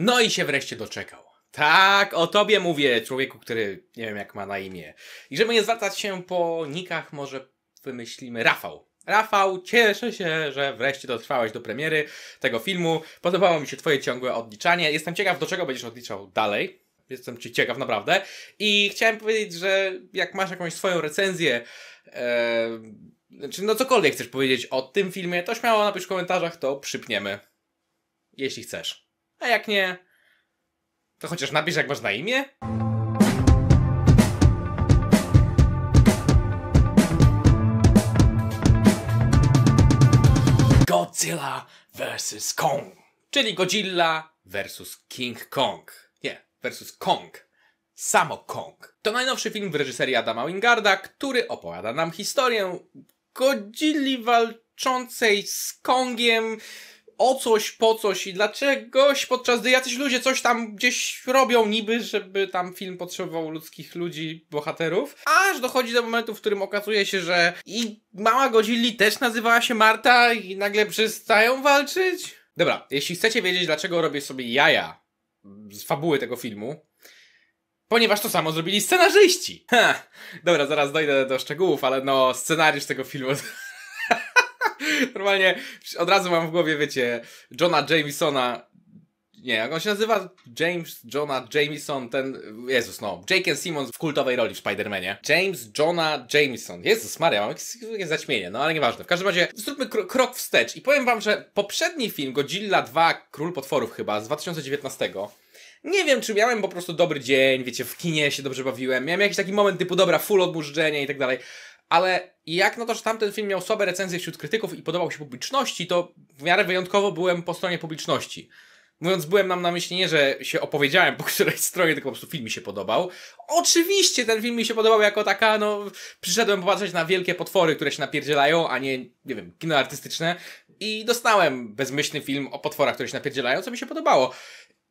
No i się wreszcie doczekał. Tak, o tobie mówię, człowieku, który nie wiem jak ma na imię. I żeby nie zwracać się po nikach, może wymyślimy Rafał. Rafał, cieszę się, że wreszcie dotrwałeś do premiery tego filmu. Podobało mi się twoje ciągłe odliczanie. Jestem ciekaw, do czego będziesz odliczał dalej. Jestem ci ciekaw naprawdę. I chciałem powiedzieć, że jak masz jakąś swoją recenzję, yy, znaczy no cokolwiek chcesz powiedzieć o tym filmie, to śmiało napisz w komentarzach, to przypniemy. Jeśli chcesz. A jak nie, to chociaż napisz jak masz na imię? Godzilla vs. Kong. Czyli Godzilla vs. King Kong. Nie, vs. Kong. Samo Kong. To najnowszy film w reżyserii Adama Wingarda, który opowiada nam historię Godzilli walczącej z Kongiem o coś, po coś i dlaczegoś, podczas gdy jacyś ludzie coś tam gdzieś robią niby, żeby tam film potrzebował ludzkich ludzi, bohaterów, aż dochodzi do momentu, w którym okazuje się, że i mała Godzilli też nazywała się Marta i nagle przestają walczyć. Dobra, jeśli chcecie wiedzieć, dlaczego robię sobie jaja z fabuły tego filmu, Ponieważ to samo zrobili scenarzyści. Ha, dobra, zaraz dojdę do szczegółów, ale no, scenariusz tego filmu Normalnie od razu mam w głowie, wiecie, Johna Jamesona. Nie, jak on się nazywa? James Jonah Jameson, ten. Jezus, no. Jake Simmons w kultowej roli w Spider-Manie. James Jonah Jameson. Jezus, Maria, mam jakieś, jakieś zaćmienie, no ale nieważne. W każdym razie zróbmy kro krok wstecz i powiem wam, że poprzedni film, Godzilla 2, Król Potworów chyba, z 2019. Nie wiem, czy miałem po prostu dobry dzień, wiecie, w kinie się dobrze bawiłem, miałem jakiś taki moment typu, dobra, full odmurzczenie i tak dalej ale jak na to, że tamten film miał słabe recenzje wśród krytyków i podobał się publiczności, to w miarę wyjątkowo byłem po stronie publiczności. Mówiąc, byłem nam na myśli nie, że się opowiedziałem po której stronie, tylko po prostu film mi się podobał. Oczywiście ten film mi się podobał jako taka, no, przyszedłem popatrzeć na wielkie potwory, które się napierdzielają, a nie, nie wiem, kino artystyczne. I dostałem bezmyślny film o potworach, które się napierdzielają, co mi się podobało.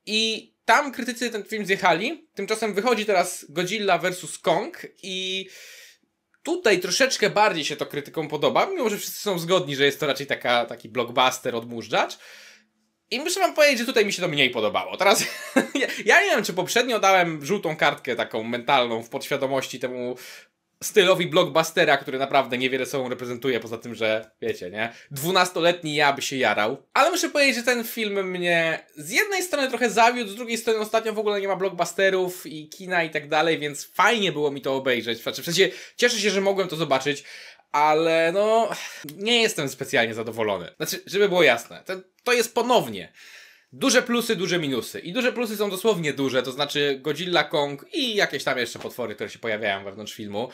I tam krytycy ten film zjechali. Tymczasem wychodzi teraz Godzilla vs. Kong i Tutaj troszeczkę bardziej się to krytykom podoba, mimo że wszyscy są zgodni, że jest to raczej taka, taki blockbuster odmurzacz. I muszę wam powiedzieć, że tutaj mi się to mniej podobało. Teraz, ja nie wiem, czy poprzednio dałem żółtą kartkę taką mentalną w podświadomości temu stylowi blockbustera, który naprawdę niewiele sobą reprezentuje, poza tym, że wiecie, nie? Dwunastoletni ja by się jarał. Ale muszę powiedzieć, że ten film mnie z jednej strony trochę zawiódł, z drugiej strony ostatnio w ogóle nie ma blockbusterów i kina i tak dalej, więc fajnie było mi to obejrzeć. Znaczy, w sensie cieszę się, że mogłem to zobaczyć, ale no nie jestem specjalnie zadowolony. Znaczy, żeby było jasne, to, to jest ponownie Duże plusy, duże minusy. I duże plusy są dosłownie duże, to znaczy Godzilla Kong i jakieś tam jeszcze potwory, które się pojawiają wewnątrz filmu.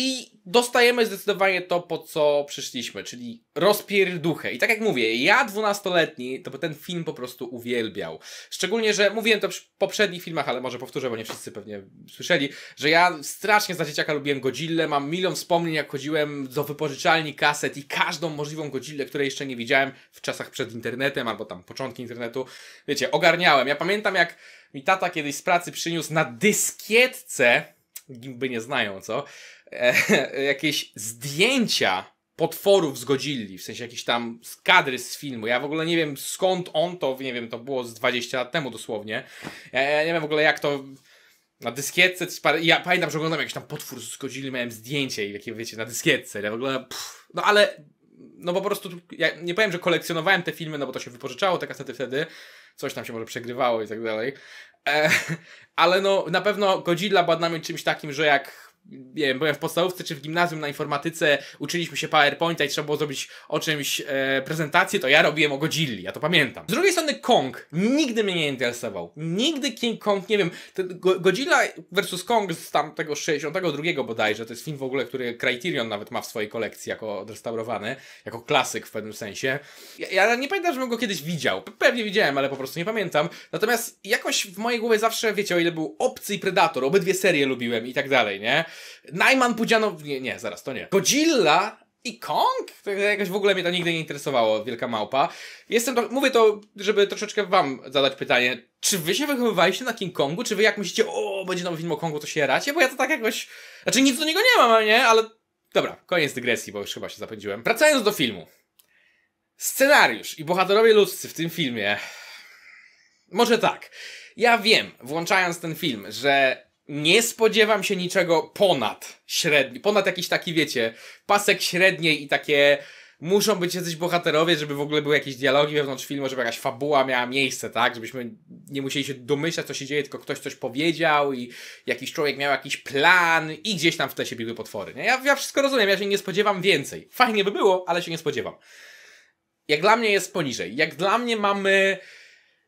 I dostajemy zdecydowanie to, po co przyszliśmy, czyli rozpierduchę. I tak jak mówię, ja dwunastoletni to ten film po prostu uwielbiał. Szczególnie, że mówiłem to w poprzednich filmach, ale może powtórzę, bo nie wszyscy pewnie słyszeli, że ja strasznie za dzieciaka lubiłem Godzillę, mam milion wspomnień, jak chodziłem do wypożyczalni kaset i każdą możliwą Godzillę, której jeszcze nie widziałem w czasach przed internetem albo tam początki internetu, wiecie, ogarniałem. Ja pamiętam, jak mi tata kiedyś z pracy przyniósł na dyskietce, by nie znają, co? E, jakieś zdjęcia potworów z Godzilli, w sensie jakieś tam kadry z filmu. Ja w ogóle nie wiem skąd on to, nie wiem, to było z 20 lat temu dosłownie. Ja, ja nie wiem w ogóle jak to na dyskietce. Ja pamiętam, że oglądałem jakiś tam potwór z Godzilli, miałem zdjęcie i jakie wiecie, na dyskietce. Ja w ogóle, pff, no ale no po prostu, ja nie powiem, że kolekcjonowałem te filmy, no bo to się wypożyczało te kasety wtedy, coś tam się może przegrywało i tak dalej, e, ale no na pewno Godzilla była dla mnie czymś takim, że jak nie wiem, byłem w podstawówce czy w gimnazjum na informatyce, uczyliśmy się PowerPointa i trzeba było zrobić o czymś e, prezentację, to ja robiłem o Godzilli, ja to pamiętam. Z drugiej strony Kong nigdy mnie nie interesował. Nigdy King Kong, nie wiem, Go Godzilla versus Kong z tamtego 62 bodajże, to jest film w ogóle, który Criterion nawet ma w swojej kolekcji jako odrestaurowany, jako klasyk w pewnym sensie. Ja, ja nie pamiętam, żebym go kiedyś widział. Pewnie widziałem, ale po prostu nie pamiętam. Natomiast jakoś w mojej głowie zawsze, wiecie, o ile był Obcy i Predator, obydwie serie lubiłem i tak dalej, nie? Najman Pudziano... Nie, nie, zaraz, to nie. Godzilla i Kong? To jakoś w ogóle mnie to nigdy nie interesowało, Wielka Małpa. Jestem, to, mówię to, żeby troszeczkę wam zadać pytanie. Czy wy się wychowywaliście na King Kongu? Czy wy jak myślicie, o, będzie nowy film o Kongu, to się racie? Bo ja to tak jakoś... Znaczy nic do niego nie mam, nie? Ale dobra, koniec dygresji, bo już chyba się zapędziłem. Wracając do filmu. Scenariusz i bohaterowie ludzcy w tym filmie... Może tak. Ja wiem, włączając ten film, że nie spodziewam się niczego ponad średni, ponad jakiś taki, wiecie, pasek średniej i takie muszą być jacyś bohaterowie, żeby w ogóle były jakieś dialogi wewnątrz filmu, żeby jakaś fabuła miała miejsce, tak? Żebyśmy nie musieli się domyślać, co się dzieje, tylko ktoś coś powiedział i jakiś człowiek miał jakiś plan i gdzieś tam w te się biły potwory, nie? Ja, ja wszystko rozumiem, ja się nie spodziewam więcej. Fajnie by było, ale się nie spodziewam. Jak dla mnie jest poniżej. Jak dla mnie mamy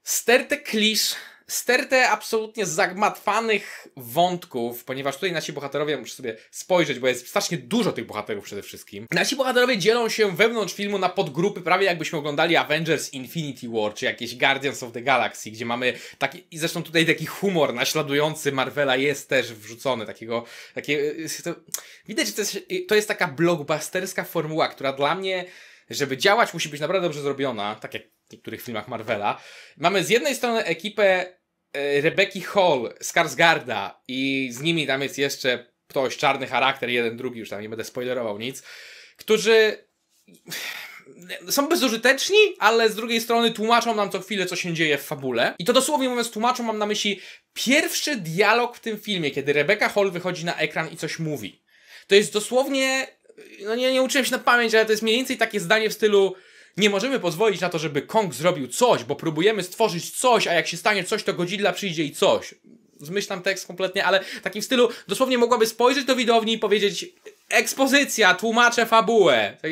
stertę klisz, stertę absolutnie zagmatwanych wątków, ponieważ tutaj nasi bohaterowie, muszę sobie spojrzeć, bo jest strasznie dużo tych bohaterów przede wszystkim. Nasi bohaterowie dzielą się wewnątrz filmu na podgrupy, prawie jakbyśmy oglądali Avengers Infinity War, czy jakieś Guardians of the Galaxy, gdzie mamy taki, i zresztą tutaj taki humor naśladujący Marvela jest też wrzucony, takiego, takie, y, to, widać, że to jest, y, to jest taka blockbusterska formuła, która dla mnie, żeby działać, musi być naprawdę dobrze zrobiona, tak jak w niektórych filmach Marvela. Mamy z jednej strony ekipę E, Rebeki Hall, Skarsgarda i z nimi tam jest jeszcze ktoś, czarny charakter, jeden, drugi, już tam nie będę spoilerował nic, którzy są bezużyteczni, ale z drugiej strony tłumaczą nam co chwilę, co się dzieje w fabule. I to dosłownie mówiąc tłumaczą, mam na myśli pierwszy dialog w tym filmie, kiedy Rebecca Hall wychodzi na ekran i coś mówi. To jest dosłownie, no nie, nie uczyłem się na pamięć, ale to jest mniej więcej takie zdanie w stylu nie możemy pozwolić na to, żeby Kong zrobił coś, bo próbujemy stworzyć coś, a jak się stanie coś, to Godzilla przyjdzie i coś. Zmyślam tekst kompletnie, ale w takim stylu dosłownie mogłaby spojrzeć do widowni i powiedzieć ekspozycja, tłumaczę fabułę. Tak,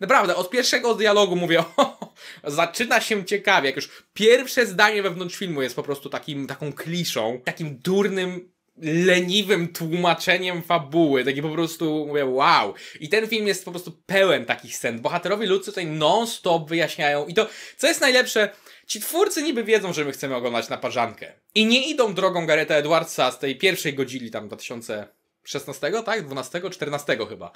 naprawdę, od pierwszego dialogu mówię, o, zaczyna się ciekawie, jak już pierwsze zdanie wewnątrz filmu jest po prostu takim, taką kliszą, takim durnym leniwym tłumaczeniem fabuły, takie po prostu mówię wow. I ten film jest po prostu pełen takich scen. Bohaterowie ludzcy tutaj non-stop wyjaśniają i to, co jest najlepsze, ci twórcy niby wiedzą, że my chcemy oglądać na parzankę. I nie idą drogą Gareta Edwardsa z tej pierwszej godzili tam 2016, tak? 12, 14 chyba.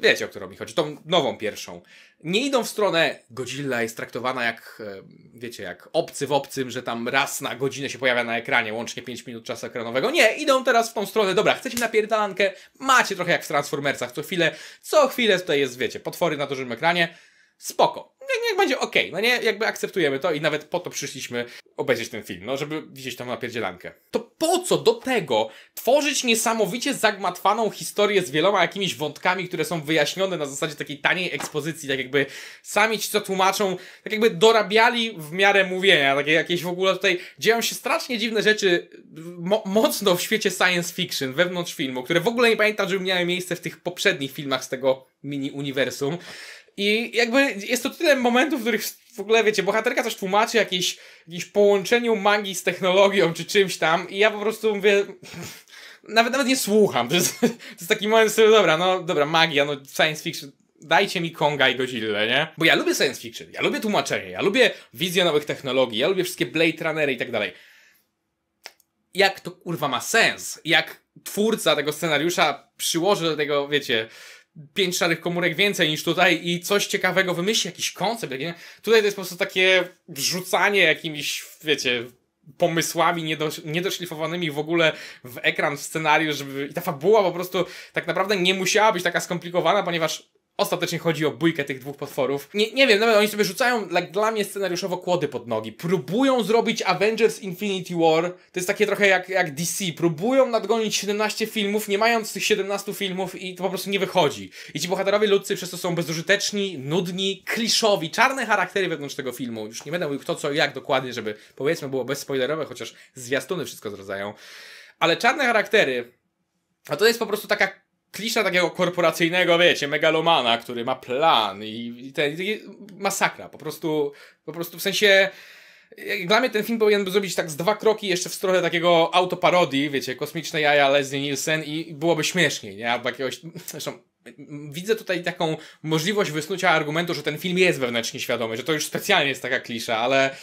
Wiecie, o którą mi chodzi, tą nową pierwszą. Nie idą w stronę Godzilla jest traktowana jak, e, wiecie, jak obcy w obcym, że tam raz na godzinę się pojawia na ekranie, łącznie 5 minut czasu ekranowego. Nie, idą teraz w tą stronę, dobra, chcecie napierdalankę, macie trochę jak w Transformersach, co chwilę, co chwilę tutaj jest, wiecie, potwory na dużym ekranie, spoko niech będzie okej, okay. no nie, jakby akceptujemy to i nawet po to przyszliśmy obejrzeć ten film, no żeby widzieć tam napierdzielankę. To po co do tego tworzyć niesamowicie zagmatwaną historię z wieloma jakimiś wątkami, które są wyjaśnione na zasadzie takiej taniej ekspozycji, tak jakby sami ci co tłumaczą, tak jakby dorabiali w miarę mówienia, takie jakieś w ogóle tutaj dzieją się strasznie dziwne rzeczy mo mocno w świecie science fiction, wewnątrz filmu, które w ogóle nie pamiętam, że miały miejsce w tych poprzednich filmach z tego mini uniwersum. I jakby jest to tyle momentów, w których w ogóle, wiecie, bohaterka coś tłumaczy jakieś, jakieś połączeniu magii z technologią czy czymś tam i ja po prostu mówię... Nawet, nawet nie słucham. To jest, to jest taki moment, sobie dobra, no dobra, magia, no science fiction, dajcie mi Konga i Godzilla, nie? Bo ja lubię science fiction, ja lubię tłumaczenie, ja lubię wizję nowych technologii, ja lubię wszystkie Blade Runnery i tak dalej. Jak to kurwa ma sens? Jak twórca tego scenariusza przyłoży do tego, wiecie, pięć szarych komórek więcej niż tutaj i coś ciekawego wymyśli, jakiś koncept. Jak nie? Tutaj to jest po prostu takie wrzucanie jakimiś, wiecie, pomysłami niedos niedoszlifowanymi w ogóle w ekran, w scenariusz, żeby... i ta fabuła po prostu tak naprawdę nie musiała być taka skomplikowana, ponieważ ostatecznie chodzi o bójkę tych dwóch potworów. Nie, nie wiem, nawet oni sobie rzucają dla, dla mnie scenariuszowo kłody pod nogi. Próbują zrobić Avengers Infinity War, to jest takie trochę jak, jak DC, próbują nadgonić 17 filmów, nie mając tych 17 filmów i to po prostu nie wychodzi. I ci bohaterowie ludzcy przez to są bezużyteczni, nudni, kliszowi, czarne charaktery wewnątrz tego filmu. Już nie będę mówił kto, co, jak dokładnie, żeby powiedzmy było bezspoilerowe, chociaż zwiastuny wszystko zrodzają. Ale czarne charaktery, a to jest po prostu taka klisza takiego korporacyjnego, wiecie, megalomana, który ma plan i, i, te, i masakra, po prostu, po prostu w sensie dla mnie ten film powinien by zrobić tak z dwa kroki jeszcze w stronę takiego autoparodii, wiecie, kosmiczne jaja Leslie Nielsen i byłoby śmieszniej, nie? Albo jakiegoś, zresztą widzę tutaj taką możliwość wysnucia argumentu, że ten film jest wewnętrznie świadomy, że to już specjalnie jest taka klisza, ale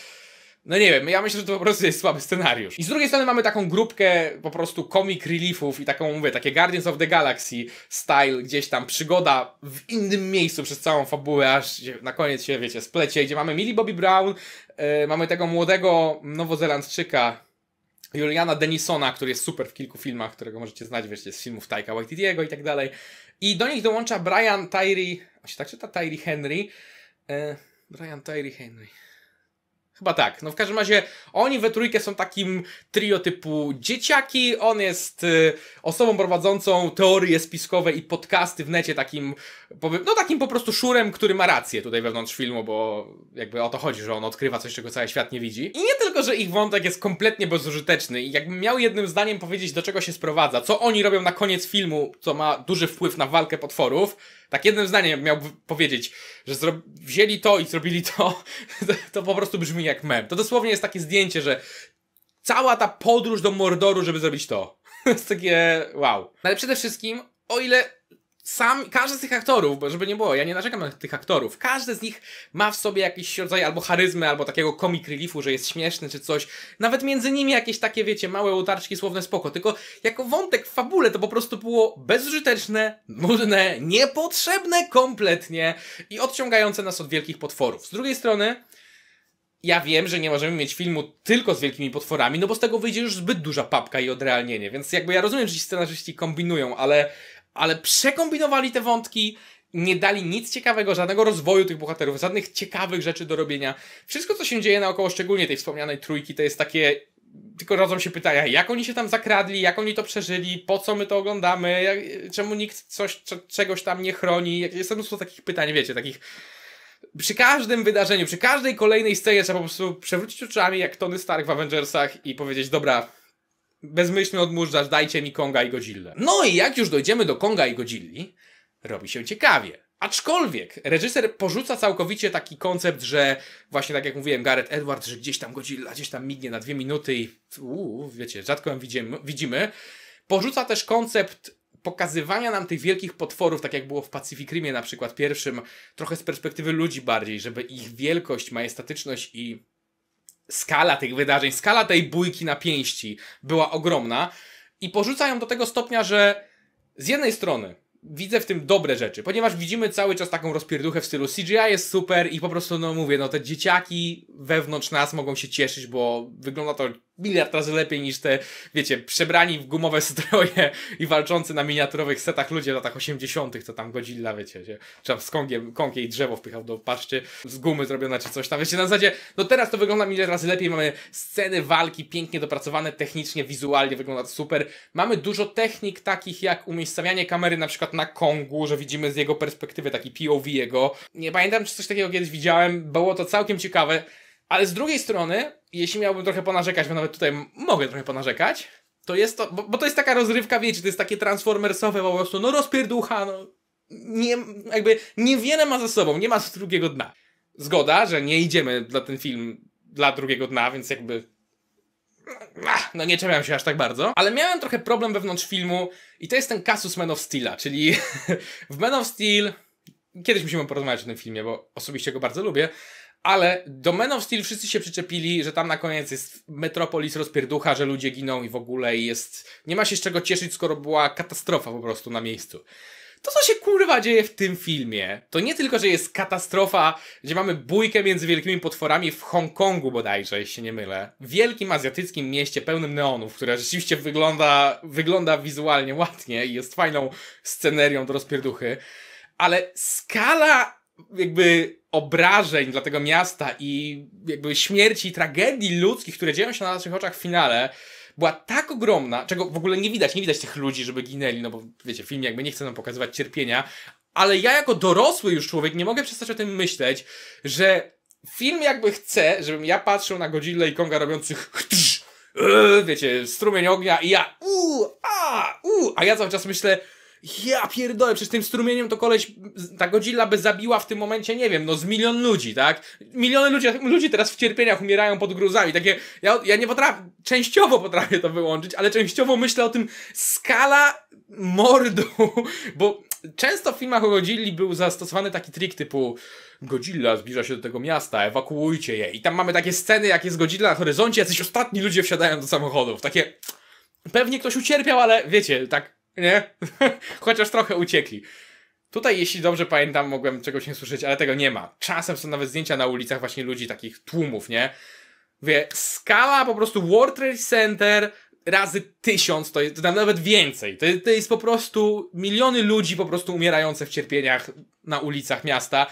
no nie wiem, ja myślę, że to po prostu jest słaby scenariusz. I z drugiej strony mamy taką grupkę po prostu comic reliefów i taką, mówię, takie Guardians of the Galaxy style, gdzieś tam przygoda w innym miejscu przez całą fabułę, aż na koniec się, wiecie, splecie, gdzie mamy Millie Bobby Brown, yy, mamy tego młodego nowozelandczyka, Juliana Denisona, który jest super w kilku filmach, którego możecie znać, wiecie, z filmów Taika Waititiego i tak dalej. I do nich dołącza Brian Tyree, a się tak czyta, Tyree Henry, yy, Brian Tyree Henry, Chyba tak. No w każdym razie oni we trójkę są takim trio typu dzieciaki. On jest y, osobą prowadzącą teorie spiskowe i podcasty w necie takim, no takim po prostu szurem, który ma rację tutaj wewnątrz filmu, bo jakby o to chodzi, że on odkrywa coś, czego cały świat nie widzi. I nie tylko, że ich wątek jest kompletnie bezużyteczny i jakbym miał jednym zdaniem powiedzieć, do czego się sprowadza, co oni robią na koniec filmu, co ma duży wpływ na walkę potworów, tak jednym zdaniem miał powiedzieć, że zro... wzięli to i zrobili to, to po prostu brzmi jak mem. To dosłownie jest takie zdjęcie, że cała ta podróż do Mordoru, żeby zrobić to. to jest takie wow. No ale przede wszystkim, o ile sam, każdy z tych aktorów, bo żeby nie było, ja nie narzekam na tych aktorów, każdy z nich ma w sobie jakiś rodzaj albo charyzmy, albo takiego comic reliefu, że jest śmieszny czy coś. Nawet między nimi jakieś takie, wiecie, małe utarczki słowne spoko, tylko jako wątek w fabule to po prostu było bezużyteczne, nudne, niepotrzebne kompletnie i odciągające nas od wielkich potworów. Z drugiej strony, ja wiem, że nie możemy mieć filmu tylko z wielkimi potworami, no bo z tego wyjdzie już zbyt duża papka i odrealnienie, więc jakby ja rozumiem, że ci scenarzyści kombinują, ale ale przekombinowali te wątki, nie dali nic ciekawego, żadnego rozwoju tych bohaterów, żadnych ciekawych rzeczy do robienia. Wszystko, co się dzieje naokoło, szczególnie tej wspomnianej trójki, to jest takie tylko rodzą się pytania, jak oni się tam zakradli, jak oni to przeżyli, po co my to oglądamy, jak, czemu nikt coś, czegoś tam nie chroni. Jest mnóstwo takich pytań, wiecie, takich. Przy każdym wydarzeniu, przy każdej kolejnej scenie trzeba po prostu przewrócić oczami jak Tony Stark w Avengersach i powiedzieć, dobra, bezmyślnie odmurzacz, dajcie mi Konga i Godzilla. No i jak już dojdziemy do Konga i Godzilli, robi się ciekawie. Aczkolwiek reżyser porzuca całkowicie taki koncept, że właśnie tak jak mówiłem, Gareth Edwards, że gdzieś tam Godzilla, gdzieś tam mignie na dwie minuty i uu, wiecie, rzadko ją widzimy, widzimy. Porzuca też koncept pokazywania nam tych wielkich potworów, tak jak było w Pacific Rimie na przykład pierwszym, trochę z perspektywy ludzi bardziej, żeby ich wielkość, majestatyczność i skala tych wydarzeń, skala tej bójki na pięści była ogromna i porzucają do tego stopnia, że z jednej strony widzę w tym dobre rzeczy, ponieważ widzimy cały czas taką rozpierduchę w stylu CGI jest super i po prostu, no mówię, no te dzieciaki wewnątrz nas mogą się cieszyć, bo wygląda to miliard razy lepiej niż te, wiecie, przebrani w gumowe stroje i walczący na miniaturowych setach ludzie w latach 80., to tam Godzilla, wiecie, się, czy tam z kongiem, kąkiem i drzewo wpychał do paszczy, z gumy zrobione czy coś tam, wiecie, na zasadzie, no teraz to wygląda miliard razy lepiej, mamy sceny walki pięknie dopracowane technicznie, wizualnie wygląda to super, mamy dużo technik takich jak umiejscowianie kamery na przykład na Kongu, że widzimy z jego perspektywy taki POV jego, nie pamiętam czy coś takiego kiedyś widziałem, było to całkiem ciekawe, ale z drugiej strony, jeśli miałbym trochę ponarzekać, bo nawet tutaj mogę trochę ponarzekać, to jest to, bo, bo to jest taka rozrywka, wiecie, to jest takie transformersowe po prostu, no rozpierducha, no, nie, jakby niewiele ma za sobą, nie ma z drugiego dna. Zgoda, że nie idziemy dla ten film dla drugiego dna, więc jakby no, no nie czepiam się aż tak bardzo, ale miałem trochę problem wewnątrz filmu i to jest ten kasus Man of Steel'a, czyli w Man of Steel kiedyś musimy porozmawiać o tym filmie, bo osobiście go bardzo lubię, ale do Men of Steel wszyscy się przyczepili, że tam na koniec jest Metropolis rozpierducha, że ludzie giną i w ogóle jest... Nie ma się z czego cieszyć, skoro była katastrofa po prostu na miejscu. To, co się kurwa dzieje w tym filmie, to nie tylko, że jest katastrofa, gdzie mamy bójkę między wielkimi potworami w Hongkongu bodajże, jeśli się nie mylę. Wielkim azjatyckim mieście pełnym neonów, które rzeczywiście wygląda, wygląda wizualnie ładnie i jest fajną scenerią do rozpierduchy. Ale skala jakby obrażeń dla tego miasta i jakby śmierci i tragedii ludzkich, które dzieją się na naszych oczach w finale, była tak ogromna, czego w ogóle nie widać, nie widać tych ludzi, żeby ginęli, no bo wiecie, film jakby nie chce nam pokazywać cierpienia, ale ja jako dorosły już człowiek nie mogę przestać o tym myśleć, że film jakby chce, żebym ja patrzył na Godzilla i Konga robiących e, wiecie, strumień ognia i ja uuu, a, uuu, a ja cały czas myślę, ja pierdolę, przecież tym strumieniem to koleś, ta Godzilla by zabiła w tym momencie, nie wiem, no z milion ludzi, tak? Miliony ludzi, ludzi teraz w cierpieniach umierają pod gruzami, takie, ja, ja nie potrafię, częściowo potrafię to wyłączyć, ale częściowo myślę o tym skala mordu, bo często w filmach o Godzilli był zastosowany taki trik typu Godzilla zbliża się do tego miasta, ewakuujcie je i tam mamy takie sceny, jak jest Godzilla na horyzoncie, jacyś ostatni ludzie wsiadają do samochodów, takie... Pewnie ktoś ucierpiał, ale wiecie, tak nie? Chociaż trochę uciekli. Tutaj, jeśli dobrze pamiętam, mogłem czegoś nie słyszeć, ale tego nie ma. Czasem są nawet zdjęcia na ulicach właśnie ludzi, takich tłumów, nie? Wie, skala po prostu World Trade Center razy tysiąc, to, jest, to nawet więcej. To, to jest po prostu miliony ludzi po prostu umierające w cierpieniach na ulicach miasta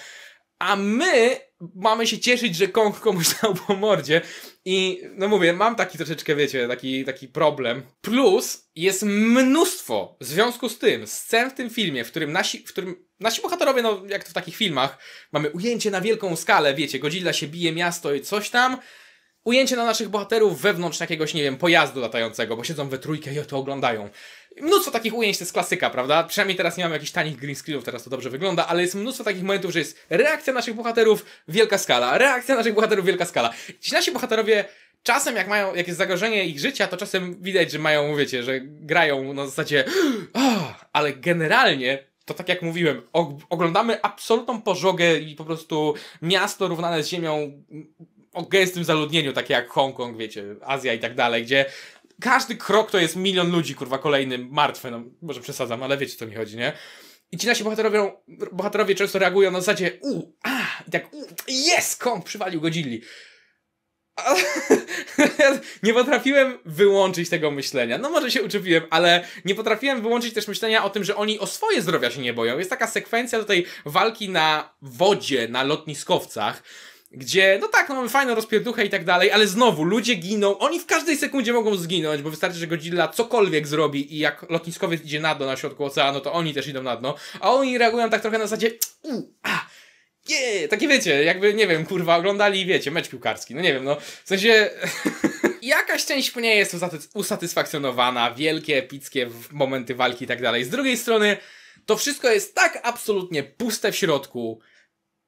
a my mamy się cieszyć, że Kong komuś dał po mordzie. I no mówię, mam taki troszeczkę, wiecie, taki, taki problem. Plus jest mnóstwo w związku z tym scen w tym filmie, w którym nasi, w którym nasi bohaterowie, no jak to w takich filmach, mamy ujęcie na wielką skalę, wiecie, Godzilla się bije miasto i coś tam. Ujęcie na naszych bohaterów wewnątrz jakiegoś, nie wiem, pojazdu latającego, bo siedzą we trójkę i to oglądają. Mnóstwo takich ujęć to jest klasyka, prawda? Przynajmniej teraz nie mamy jakichś tanich green screenów, teraz to dobrze wygląda, ale jest mnóstwo takich momentów, że jest reakcja naszych bohaterów, wielka skala, reakcja naszych bohaterów, wielka skala. Ci nasi bohaterowie czasem jak mają, jakieś jest zagrożenie ich życia, to czasem widać, że mają, wiecie, że grają na zasadzie oh! ale generalnie to tak jak mówiłem, oglądamy absolutną pożogę i po prostu miasto równane z ziemią mm, o gęstym zaludnieniu, takie jak Hongkong, wiecie, Azja i tak dalej, gdzie każdy krok to jest milion ludzi, kurwa, kolejny martwy. No, może przesadzam, ale wiecie, co mi chodzi, nie? I ci nasi bohaterowie, bohaterowie często reagują na zasadzie u, a, i tak, jest, kąt, przywalił godzili. nie potrafiłem wyłączyć tego myślenia. No może się uczepiłem, ale nie potrafiłem wyłączyć też myślenia o tym, że oni o swoje zdrowia się nie boją. Jest taka sekwencja tutaj walki na wodzie, na lotniskowcach gdzie, no tak, no mamy fajną rozpierduchę i tak dalej, ale znowu, ludzie giną, oni w każdej sekundzie mogą zginąć, bo wystarczy, że Godzilla cokolwiek zrobi i jak lotniskowiec idzie na dno na środku oceanu, to oni też idą na dno, a oni reagują tak trochę na zasadzie, u, a, yeah, takie wiecie, jakby, nie wiem, kurwa, oglądali, wiecie, mecz piłkarski, no nie wiem, no, w sensie... jakaś część mnie jest usatysfakcjonowana, wielkie, epickie momenty walki i tak dalej. Z drugiej strony, to wszystko jest tak absolutnie puste w środku,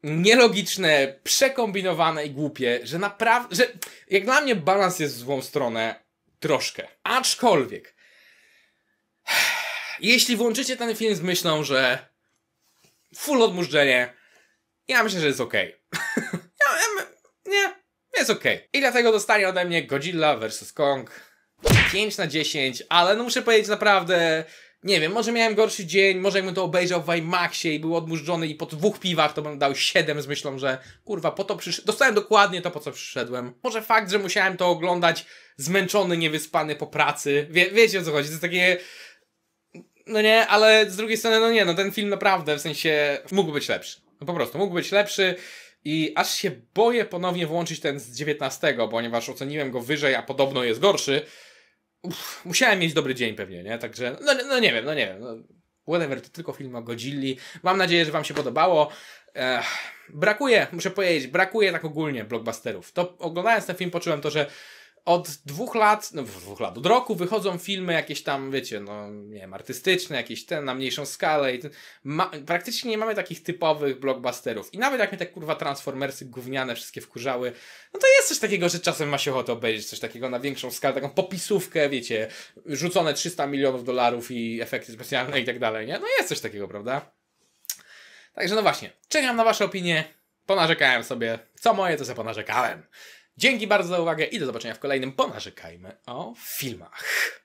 nielogiczne, przekombinowane i głupie, że naprawdę, że jak dla mnie balans jest w złą stronę troszkę. Aczkolwiek, jeśli włączycie ten film z myślą, że full odmurzczenie, ja myślę, że jest ok. nie, jest ok. I dlatego dostanie ode mnie Godzilla vs. Kong 5 na 10, ale no muszę powiedzieć naprawdę nie wiem, może miałem gorszy dzień, może jakbym to obejrzał w IMAXie i był odmurzony i po dwóch piwach to bym dał 7 z myślą, że kurwa, po to przyszedłem, dostałem dokładnie to, po co przyszedłem. Może fakt, że musiałem to oglądać zmęczony, niewyspany po pracy. Wie, wiecie o co chodzi, to jest takie... No nie, ale z drugiej strony, no nie, no ten film naprawdę, w sensie, mógł być lepszy. No po prostu, mógł być lepszy. I aż się boję ponownie włączyć ten z 19, ponieważ oceniłem go wyżej, a podobno jest gorszy. Uff, musiałem mieć dobry dzień pewnie, nie? Także, no, no nie wiem, no nie wiem. No, whatever, to tylko film o Godzilli. Mam nadzieję, że Wam się podobało. Ech, brakuje, muszę powiedzieć, brakuje tak ogólnie blockbusterów. To oglądając ten film poczułem to, że od dwóch lat, no dwóch lat, od roku wychodzą filmy jakieś tam, wiecie, no nie wiem, artystyczne, jakieś ten na mniejszą skalę i ten, ma, praktycznie nie mamy takich typowych blockbusterów. I nawet jak mnie tak kurwa Transformersy gówniane wszystkie wkurzały, no to jest coś takiego, że czasem ma się ochotę obejrzeć coś takiego na większą skalę, taką popisówkę, wiecie, rzucone 300 milionów dolarów i efekty specjalne i tak dalej, nie? No jest coś takiego, prawda? Także no właśnie, czekam na wasze opinie, ponarzekałem sobie, co moje to sobie ponarzekałem. Dzięki bardzo za uwagę i do zobaczenia w kolejnym Ponarzekajmy o filmach.